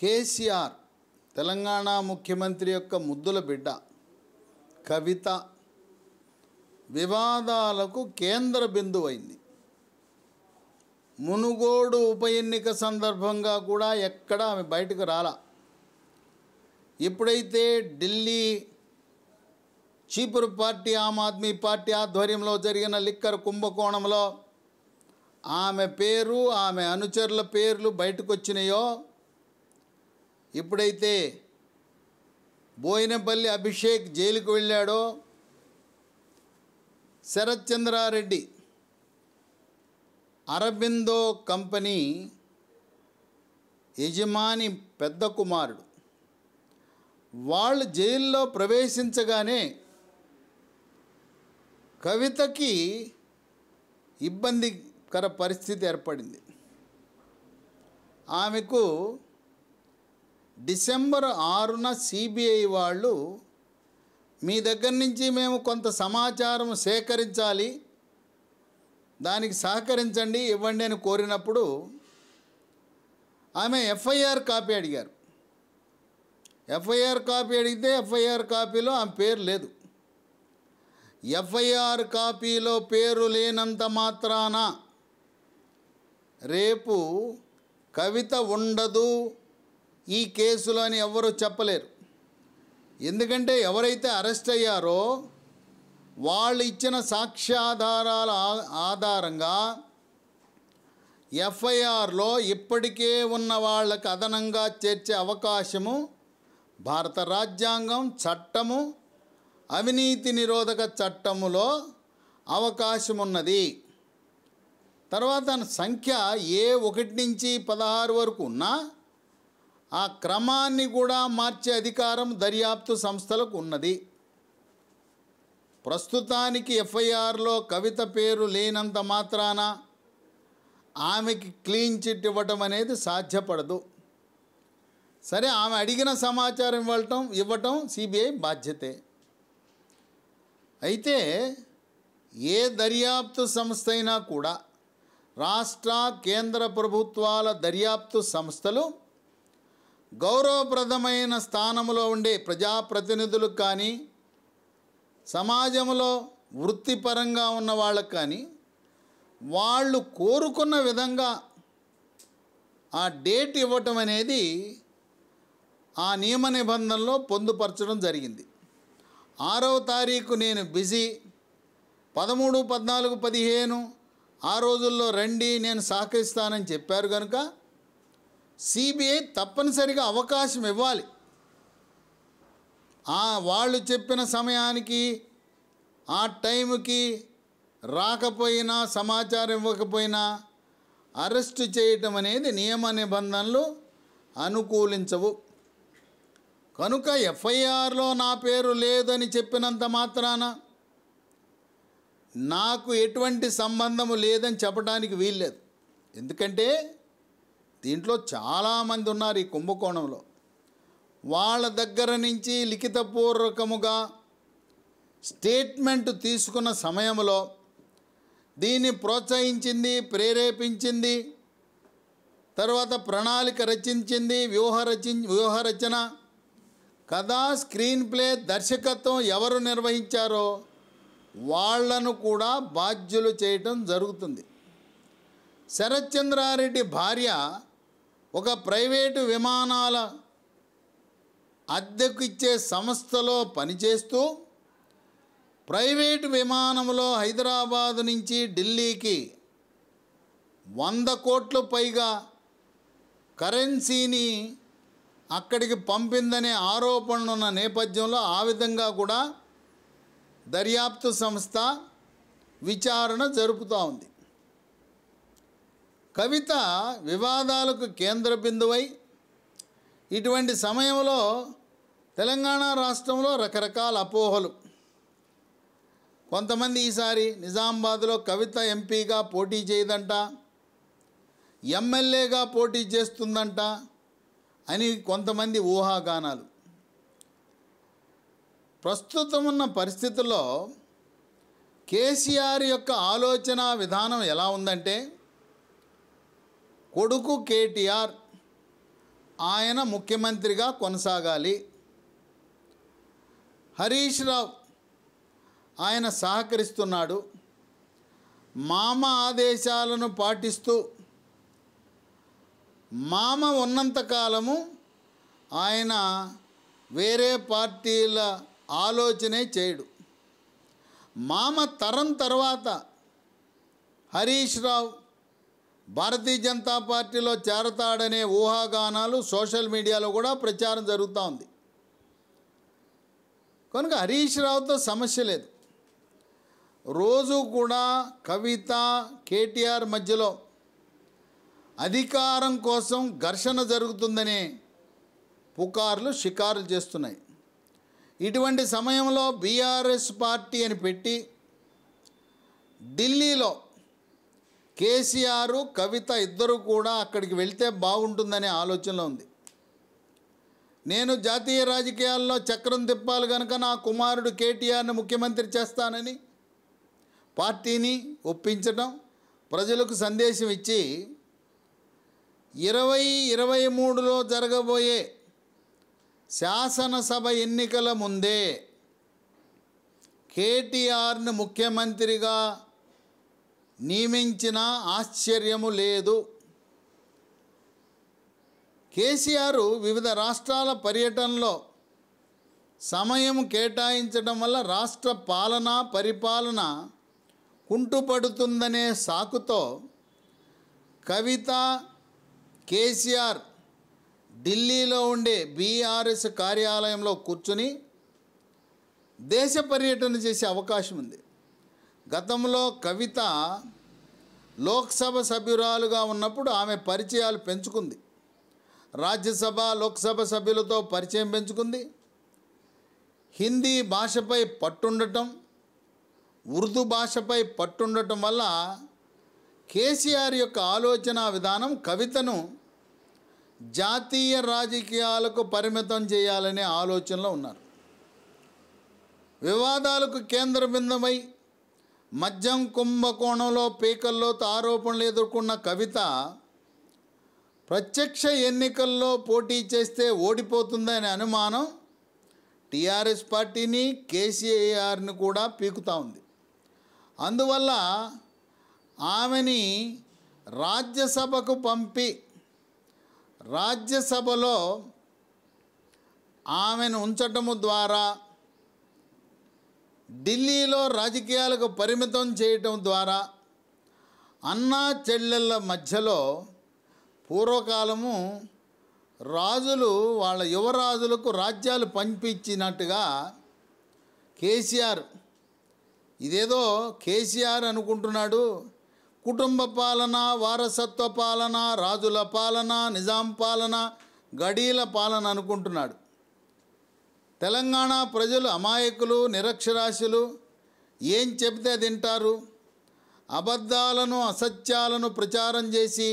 కేసీఆర్ తెలంగాణ ముఖ్యమంత్రి యొక్క ముద్దుల బిడ్డ కవిత వివాదాలకు కేంద్ర బిందువైంది మునుగోడు ఉప ఎన్నిక సందర్భంగా కూడా ఎక్కడ ఆమె బయటకు రాలా ఎప్పుడైతే ఢిల్లీ చీపురు పార్టీ ఆమ్ ఆద్మీ పార్టీ ఆధ్వర్యంలో జరిగిన లిక్కర్ కుంభకోణంలో ఆమె పేరు ఆమె అనుచరుల పేర్లు బయటకు వచ్చినాయో ఎప్పుడైతే బోయినపల్లి అభిషేక్ జైలుకు వెళ్ళాడో శరత్చంద్రారెడ్డి అరబిందో కంపెనీ యజమాని పెద్ద కుమారుడు వాళ్ళు జైల్లో ప్రవేశించగానే కవితకి ఇబ్బందికర పరిస్థితి ఏర్పడింది ఆమెకు డిసెంబర్ ఆరున సిబిఐ వాళ్ళు మీ దగ్గర నుంచి మేము కొంత సమాచారం సేకరించాలి దానికి సహకరించండి ఇవ్వండి అని కోరినప్పుడు ఆమె ఎఫ్ఐఆర్ కాపీ అడిగారు ఎఫ్ఐఆర్ కాపీ అడిగితే ఎఫ్ఐఆర్ కాపీలో ఆమె పేరు లేదు ఎఫ్ఐఆర్ కాపీలో పేరు లేనంత మాత్రాన రేపు కవిత ఉండదు ఈ కేసులో అని ఎవ్వరూ చెప్పలేరు ఎందుకంటే ఎవరైతే అరెస్ట్ అయ్యారో వాళ్ళు ఇచ్చిన సాక్ష్యాధారాల ఆధారంగా ఎఫ్ఐఆర్లో ఇప్పటికే ఉన్న వాళ్ళకు అదనంగా చేర్చే అవకాశము భారత రాజ్యాంగం చట్టము అవినీతి నిరోధక చట్టములో అవకాశం ఉన్నది తర్వాత సంఖ్య ఏ ఒకటి నుంచి పదహారు వరకు ఉన్నా ఆ క్రమాన్ని కూడా మార్చే అధికారం దర్యాప్తు సంస్థలకు ఉన్నది ప్రస్తుతానికి ఎఫ్ఐఆర్లో కవిత పేరు లేనంత మాత్రాన ఆమెకి క్లీన్ చిట్ ఇవ్వటం అనేది సాధ్యపడదు సరే ఆమె అడిగిన సమాచారం ఇవ్వటం ఇవ్వటం సిబిఐ బాధ్యతే అయితే ఏ దర్యాప్తు సంస్థ అయినా కూడా రాష్ట్ర కేంద్ర ప్రభుత్వాల దర్యాప్తు సంస్థలు గౌరవప్రదమైన స్థానంలో ఉండే ప్రజాప్రతినిధులకు కానీ సమాజంలో వృత్తిపరంగా ఉన్న వాళ్ళకు కానీ వాళ్ళు కోరుకున్న విధంగా ఆ డేట్ ఇవ్వటం అనేది ఆ నియమ నిబంధనలో పొందుపరచడం జరిగింది ఆరవ తారీఖు నేను బిజీ పదమూడు పద్నాలుగు పదిహేను ఆ రోజుల్లో రండి నేను సహకరిస్తానని చెప్పారు కనుక సిబిఐ తప్పనిసరిగా అవకాశం ఇవ్వాలి వాళ్ళు చెప్పిన సమయానికి ఆ టైంకి రాకపోయినా సమాచారం ఇవ్వకపోయినా అరెస్టు చేయటం అనేది నియమ నిబంధనలు అనుకూలించవు కనుక ఎఫ్ఐఆర్లో నా పేరు లేదని చెప్పినంత మాత్రాన నాకు ఎటువంటి సంబంధము లేదని చెప్పడానికి వీల్లేదు ఎందుకంటే దీంట్లో చాలామంది ఉన్నారు ఈ కుంభకోణంలో వాళ్ళ దగ్గర నుంచి లిఖితపూర్వకముగా స్టేట్మెంట్ తీసుకున్న సమయంలో దీన్ని ప్రోత్సహించింది ప్రేరేపించింది తర్వాత ప్రణాళిక రచించింది వ్యూహ రచి వ్యూహ రచన కథ స్క్రీన్ ప్లే దర్శకత్వం ఎవరు నిర్వహించారో వాళ్లను కూడా బాధ్యులు చేయటం జరుగుతుంది శరత్చంద్రారెడ్డి భార్య ఒక ప్రైవేటు విమానాల అద్దెకు ఇచ్చే సంస్థలో పనిచేస్తూ ప్రైవేటు విమానంలో హైదరాబాదు నుంచి ఢిల్లీకి వంద కోట్లు పైగా కరెన్సీని అక్కడికి పంపిందనే ఆరోపణలున్న నేపథ్యంలో ఆ విధంగా కూడా దర్యాప్తు సంస్థ విచారణ జరుపుతూ ఉంది కవిత వివాదాలకు కేంద్ర బిందువై ఇటువంటి సమయంలో తెలంగాణ రాష్ట్రంలో రకరకాల అపోహలు కొంతమంది ఈసారి నిజామాబాద్లో కవిత ఎంపీగా పోటీ చేయదంట ఎమ్మెల్యేగా పోటీ చేస్తుందంట అని కొంతమంది ఊహాగానాలు ప్రస్తుతం ఉన్న పరిస్థితుల్లో కేసీఆర్ యొక్క ఆలోచన విధానం ఎలా ఉందంటే కొడుకు కేటీఆర్ ఆయన ముఖ్యమంత్రిగా కొనసాగాలి హరీష్ రావు ఆయన సహకరిస్తున్నాడు మామ ఆదేశాలను పాటిస్తూ మామ ఉన్నంతకాలము ఆయన వేరే పార్టీల ఆలోచనే చేయడు మామ తరం తర్వాత హరీష్ రావు భారతీయ జనతా పార్టీలో చేరతాడనే ఊహాగానాలు సోషల్ మీడియాలో కూడా ప్రచారం జరుగుతూ ఉంది కనుక హరీష్ రావుతో సమస్య లేదు రోజు కూడా కవిత కేటీఆర్ మధ్యలో అధికారం కోసం ఘర్షణ జరుగుతుందనే పుకార్లు షికారులు చేస్తున్నాయి ఇటువంటి సమయంలో బీఆర్ఎస్ పార్టీ అని పెట్టి ఢిల్లీలో కేసీఆర్ కవిత ఇద్దరు కూడా అక్కడికి వెళ్తే బాగుంటుందనే ఆలోచనలో ఉంది నేను జాతీయ రాజకీయాల్లో చక్రం తిప్పాలి కనుక నా కుమారుడు కేటీఆర్ని ముఖ్యమంత్రి చేస్తానని పార్టీని ఒప్పించడం ప్రజలకు సందేశం ఇచ్చి ఇరవై ఇరవై మూడులో జరగబోయే శాసనసభ ఎన్నికల ముందే కేటీఆర్ను ముఖ్యమంత్రిగా నియమించిన ఆశ్చర్యము లేదు కేసీఆర్ వివిధ రాష్ట్రాల పర్యటనలో సమయం కేటాయించడం వల్ల రాష్ట్ర పాలన పరిపాలన కుంటుపడుతుందనే సాకుతో కవిత కేసీఆర్ ఢిల్లీలో ఉండే బీఆర్ఎస్ కార్యాలయంలో కూర్చుని దేశ పర్యటన చేసే అవకాశం ఉంది గతంలో కవిత లోక్సభ సభ్యురాలుగా ఉన్నప్పుడు ఆమె పరిచయాలు పెంచుకుంది రాజ్యసభ లోక్సభ సభ్యులతో పరిచయం పెంచుకుంది హిందీ భాషపై పట్టుండటం ఉర్దూ భాషపై పట్టుండటం వల్ల కేసీఆర్ యొక్క ఆలోచన విధానం కవితను జాతీయ రాజకీయాలకు పరిమితం చేయాలనే ఆలోచనలో ఉన్నారు వివాదాలకు కేంద్ర బిందమై మద్యం కుంభకోణంలో పీకల్లో ఆరోపణలు ఎదుర్కొన్న కవిత ప్రత్యక్ష ఎన్నికల్లో పోటీ చేస్తే ఓడిపోతుందనే అనుమానం టీఆర్ఎస్ పార్టీని కేసీఆర్ని కూడా పీకుతా ఉంది అందువల్ల ఆమెని రాజ్యసభకు పంపి రాజ్యసభలో ఆమెను ఉంచటము ద్వారా ఢిల్లీలో రాజకీయాలకు పరిమితం చేయటం ద్వారా అన్నా చెల్లెళ్ళ మధ్యలో పూర్వకాలము రాజులు వాళ్ళ యువరాజులకు రాజ్యాలు పంపించినట్టుగా కేసీఆర్ ఇదేదో కేసీఆర్ అనుకుంటున్నాడు కుటుంబ పాలన వారసత్వ పాలన రాజుల పాలన నిజాం పాలన గడీల పాలన అనుకుంటున్నాడు తెలంగాణ ప్రజలు అమాయకులు నిరక్షరాస్యులు ఏం చెబితే తింటారు అబద్ధాలను అసత్యాలను ప్రచారం చేసి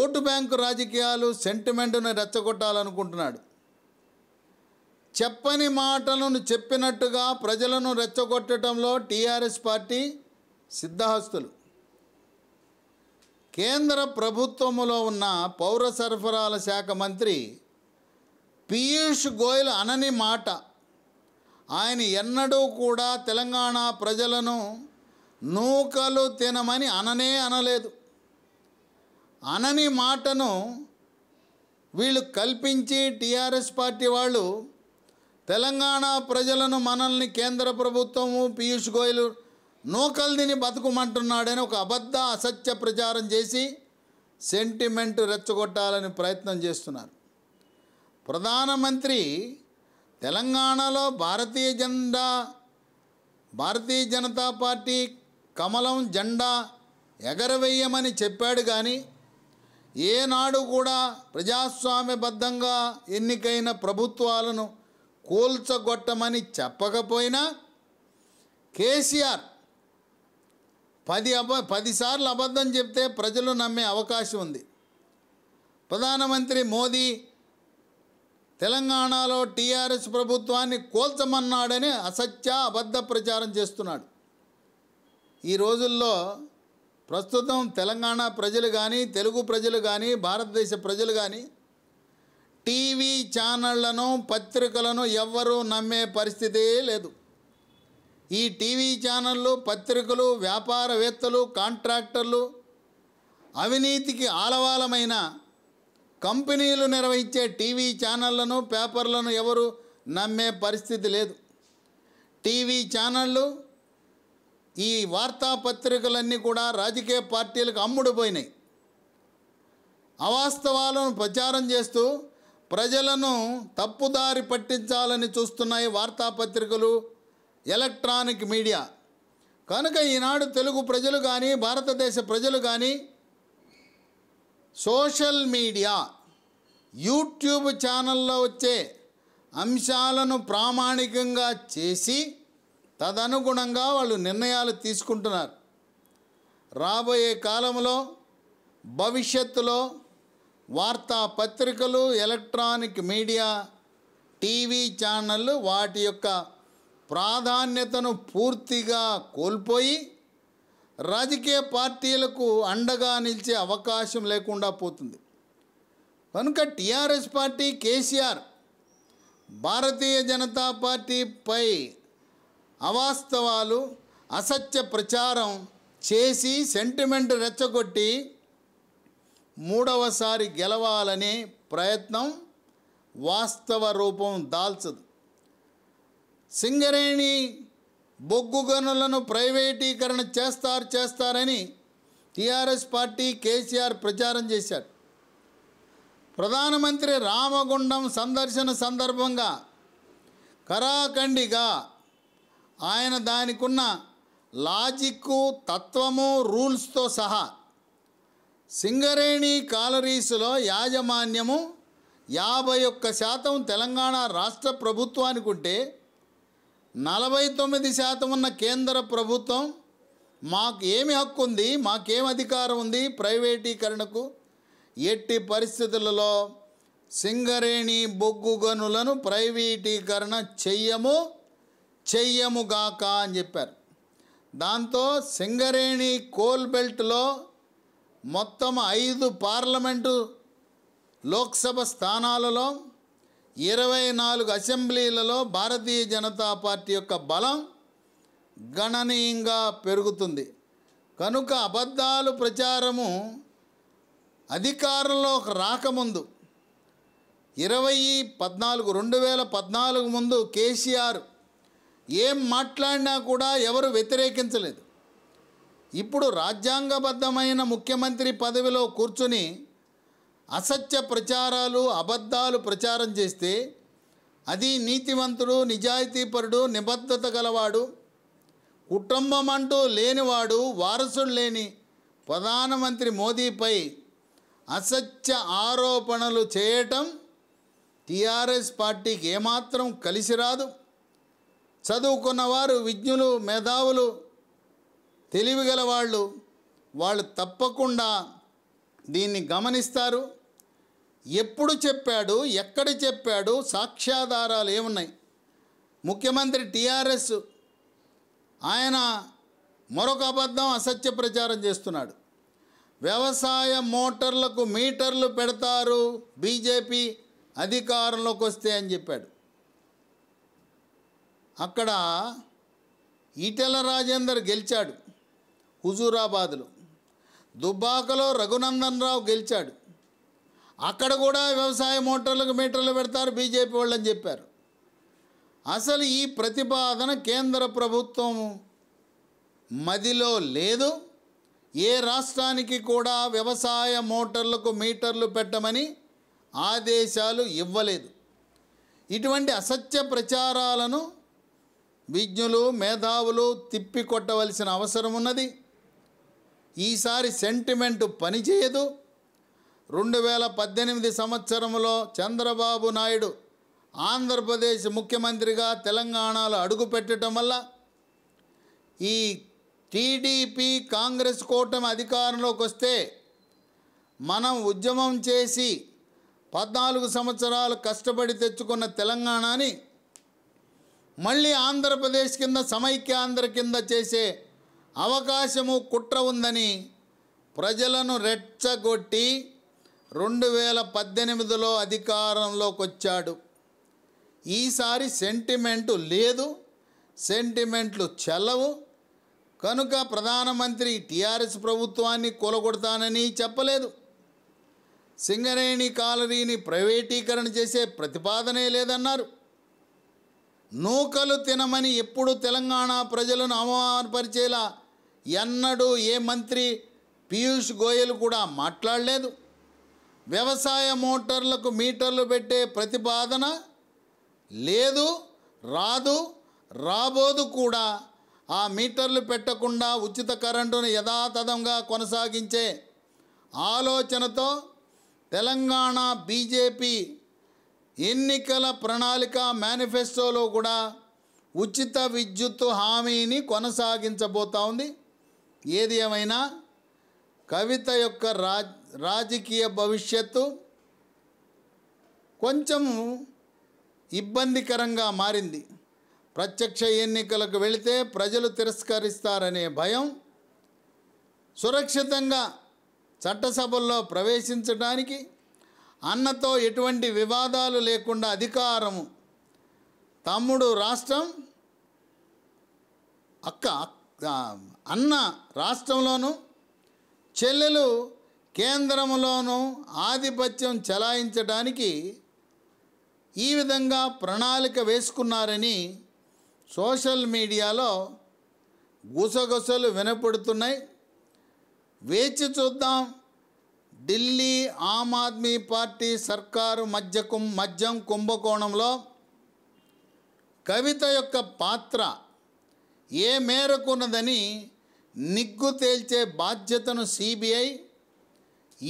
ఓటు బ్యాంకు రాజకీయాలు సెంటిమెంట్ను రెచ్చగొట్టాలనుకుంటున్నాడు చెప్పని మాటలను చెప్పినట్టుగా ప్రజలను రెచ్చగొట్టడంలో టీఆర్ఎస్ పార్టీ సిద్ధహస్తులు కేంద్ర ప్రభుత్వములో ఉన్న పౌర సరఫరాల శాఖ మంత్రి పీయూష్ గోయల్ అనని మాట ఆయన ఎన్నడూ కూడా తెలంగాణ ప్రజలను నూకలు తినమని అననే అనలేదు అనని మాటను వీళ్ళు కల్పించి టీఆర్ఎస్ పార్టీ వాళ్ళు తెలంగాణ ప్రజలను మనల్ని కేంద్ర ప్రభుత్వము పీయూష్ గోయల్ నూకలు తిని బతుకుమంటున్నాడని ఒక అబద్ధ అసత్య ప్రచారం చేసి సెంటిమెంట్ రెచ్చగొట్టాలని ప్రయత్నం చేస్తున్నారు ప్రధానమంత్రి తెలంగాణలో భారతీయ జెండా భారతీయ జనతా పార్టీ కమలం జెండా ఎగరవేయమని చెప్పాడు కానీ ఏనాడు కూడా ప్రజాస్వామ్యబద్ధంగా ఎన్నికైన ప్రభుత్వాలను కూల్చగొట్టమని చెప్పకపోయినా కేసీఆర్ పది అబ పదిసార్లు అబద్ధం చెప్తే ప్రజలు నమ్మే అవకాశం ఉంది ప్రధానమంత్రి మోదీ తెలంగాణలో టీఆర్ఎస్ ప్రభుత్వాన్ని కోల్చమన్నాడని అసత్య అబద్ధ ప్రచారం చేస్తున్నాడు ఈ రోజుల్లో ప్రస్తుతం తెలంగాణ ప్రజలు కానీ తెలుగు ప్రజలు కానీ భారతదేశ ప్రజలు కానీ టీవీ ఛానళ్లను పత్రికలను ఎవ్వరూ నమ్మే పరిస్థితే లేదు ఈ టీవీ ఛానళ్ళు పత్రికలు వ్యాపారవేత్తలు కాంట్రాక్టర్లు అవినీతికి ఆలవాలమైన కంపెనీలు నిర్వహించే టీవీ ఛానళ్లను పేపర్లను ఎవరు నమ్మే పరిస్థితి లేదు టీవీ ఛానళ్ళు ఈ వార్తాపత్రికలన్నీ కూడా రాజకీయ పార్టీలకు అమ్ముడుపోయినాయి అవాస్తవాలను ప్రచారం చేస్తూ ప్రజలను తప్పుదారి పట్టించాలని చూస్తున్నాయి వార్తాపత్రికలు ఎలక్ట్రానిక్ మీడియా కనుక ఈనాడు తెలుగు ప్రజలు కానీ భారతదేశ ప్రజలు కానీ సోషల్ మీడియా యూట్యూబ్ ఛానల్లో వచ్చే అంశాలను ప్రామాణికంగా చేసి తదనుగుణంగా వాళ్ళు నిర్ణయాలు తీసుకుంటున్నారు రాబోయే కాలంలో భవిష్యత్తులో వార్తాపత్రికలు ఎలక్ట్రానిక్ మీడియా టీవీ ఛానళ్ళు వాటి యొక్క ప్రాధాన్యతను పూర్తిగా కోల్పోయి రాజకీయ పార్టీలకు అండగా నిలిచే అవకాశం లేకుండా పోతుంది కనుక TRS party KCR Bharatiya Janata పార్టీపై అవాస్తవాలు అసత్య ప్రచారం చేసి సెంటిమెంట్ రెచ్చగొట్టి మూడవసారి గెలవాలనే ప్రయత్నం వాస్తవ రూపం దాల్చదు సింగరేణి బొగ్గు గనులను ప్రైవేటీకరణ చేస్తారు చేస్తారని టీఆర్ఎస్ పార్టీ కేసీఆర్ ప్రచారం చేశారు ప్రధానమంత్రి రామగుండం సందర్శన సందర్భంగా కరాఖండిగా ఆయన దానికున్న లాజిక్కు తత్వము రూల్స్తో సహా సింగరేణి కాలరీస్లో యాజమాన్యము యాభై ఒక్క శాతం తెలంగాణ రాష్ట్ర ప్రభుత్వానికి ఉంటే నలభై తొమ్మిది శాతం ఉన్న కేంద్ర ప్రభుత్వం మాకు ఏమి హక్కు ఉంది మాకేం అధికారం ఉంది ప్రైవేటీకరణకు ఎట్టి పరిస్థితులలో సింగరేణి బొగ్గు గనులను ప్రైవేటీకరణ చెయ్యము చెయ్యముగాక అని చెప్పారు దాంతో సింగరేణి కోల్ బెల్ట్లో మొత్తం ఐదు పార్లమెంటు లోక్సభ స్థానాలలో ఇరవై నాలుగు అసెంబ్లీలలో భారతీయ జనతా పార్టీ యొక్క బలం గణనీయంగా పెరుగుతుంది కనుక అబద్ధాలు ప్రచారము అధికారంలోకి రాకముందు ఇరవై పద్నాలుగు రెండు వేల పద్నాలుగు ముందు కేసీఆర్ ఏం మాట్లాడినా కూడా ఎవరు వ్యతిరేకించలేదు ఇప్పుడు రాజ్యాంగబద్ధమైన ముఖ్యమంత్రి పదవిలో కూర్చుని అసత్య ప్రచారాలు అబద్ధాలు ప్రచారం చేస్తే అది నీతివంతుడు నిజాయితీపరుడు నిబద్ధత గలవాడు కుటుంబం అంటూ లేనివాడు వారసుడు లేని ప్రధానమంత్రి మోదీపై అసత్య ఆరోపణలు చేయటం టీఆర్ఎస్ పార్టీకి ఏమాత్రం కలిసి రాదు చదువుకున్నవారు విజ్ఞులు మేధావులు తెలివిగల వాళ్ళు వాళ్ళు తప్పకుండా దీన్ని గమనిస్తారు ఎప్పుడు చెప్పాడు ఎక్కడ చెప్పాడు సాక్ష్యాధారాలు ఏమున్నాయి ముఖ్యమంత్రి టీఆర్ఎస్ ఆయన మరొక అబద్ధం అసత్య ప్రచారం చేస్తున్నాడు వ్యవసాయ మోటార్లకు మీటర్లు పెడతారు బీజేపీ అధికారంలోకి వస్తే అని చెప్పాడు అక్కడ ఈటెల రాజేందర్ గెలిచాడు హుజూరాబాద్లో దుబ్బాకలో రఘునందన్ రావు గెలిచాడు అక్కడ కూడా వ్యవసాయ మోటార్లకు మీటర్లు పెడతారు బీజేపీ వాళ్ళని చెప్పారు అసలు ఈ ప్రతిపాదన కేంద్ర ప్రభుత్వం మదిలో లేదు ఏ రాష్ట్రానికి కూడా వ్యవసాయ మోటార్లకు మీటర్లు పెట్టమని ఆదేశాలు ఇవ్వలేదు ఇటువంటి అసత్య ప్రచారాలను విజ్ఞులు మేధావులు తిప్పికొట్టవలసిన అవసరం ఉన్నది ఈసారి సెంటిమెంటు పనిచేయదు రెండు వేల పద్దెనిమిది సంవత్సరంలో చంద్రబాబు నాయుడు ఆంధ్రప్రదేశ్ ముఖ్యమంత్రిగా తెలంగాణలో అడుగుపెట్టడం వల్ల ఈ టీడీపీ కాంగ్రెస్ కూటమి అధికారంలోకి వస్తే మనం ఉద్యమం చేసి పద్నాలుగు సంవత్సరాలు కష్టపడి తెచ్చుకున్న తెలంగాణని మళ్ళీ ఆంధ్రప్రదేశ్ కింద సమైక్య ఆంధ్ర కింద చేసే అవకాశము కుట్ర ఉందని ప్రజలను రెచ్చగొట్టి రెండు వేల పద్దెనిమిదిలో అధికారంలోకి వచ్చాడు ఈసారి సెంటిమెంటు లేదు సెంటిమెంట్లు చల్లవు కనుక ప్రధానమంత్రి టీఆర్ఎస్ ప్రభుత్వాన్ని కూలగొడతానని చెప్పలేదు సింగరేణి కాలనీని ప్రైవేటీకరణ చేసే ప్రతిపాదనే లేదన్నారు నూకలు తినమని ఎప్పుడు తెలంగాణ ప్రజలను అవమానపరిచేలా ఎన్నడూ ఏ మంత్రి పీయూష్ గోయల్ కూడా మాట్లాడలేదు వ్యవసాయ మోటార్లకు మీటర్లు పెట్టే ప్రతిపాదన లేదు రాదు రాబోదు కూడా ఆ మీటర్లు పెట్టకుండా ఉచిత కరెంటును యథాతథంగా కొనసాగించే ఆలోచనతో తెలంగాణ బీజేపీ ఎన్నికల ప్రణాళిక మేనిఫెస్టోలో కూడా ఉచిత విద్యుత్ హామీని కొనసాగించబోతా ఉంది ఏది ఏమైనా కవిత యొక్క రాజకీయ భవిష్యత్తు కొంచెం ఇబ్బందికరంగా మారింది ప్రత్యక్ష ఎన్నికలకు వెళితే ప్రజలు తిరస్కరిస్తారనే భయం సురక్షితంగా చట్టసభల్లో ప్రవేశించడానికి అన్నతో ఎటువంటి వివాదాలు లేకుండా అధికారము తమ్ముడు రాష్ట్రం అక్క అన్న రాష్ట్రంలోనూ చెల్లెలు కేంద్రంలోనూ ఆధిపత్యం చెలాయించడానికి ఈ విధంగా ప్రణాళిక వేసుకున్నారని సోషల్ మీడియాలో గుసగుసలు వినపడుతున్నాయి వేచి చూద్దాం ఢిల్లీ ఆమ్ ఆద్మీ పార్టీ సర్కారు మధ్య కుం మద్యం కుంభకోణంలో కవిత యొక్క పాత్ర ఏ మేరకున్నదని నిగ్గు తేల్చే బాధ్యతను సిబిఐ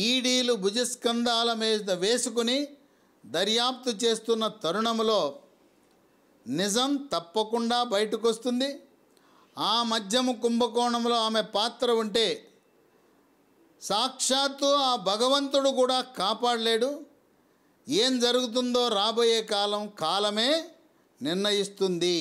ఈడీలు భుజస్కంధాల మీద వేసుకుని దర్యాప్తు చేస్తున్న తరుణంలో నిజం తప్పకుండా బయటకు వస్తుంది ఆ మధ్యము కుంభకోణంలో ఆమె పాత్ర ఉంటే సాక్షాత్తు ఆ భగవంతుడు కూడా కాపాడలేడు ఏం జరుగుతుందో రాబోయే కాలం కాలమే నిర్ణయిస్తుంది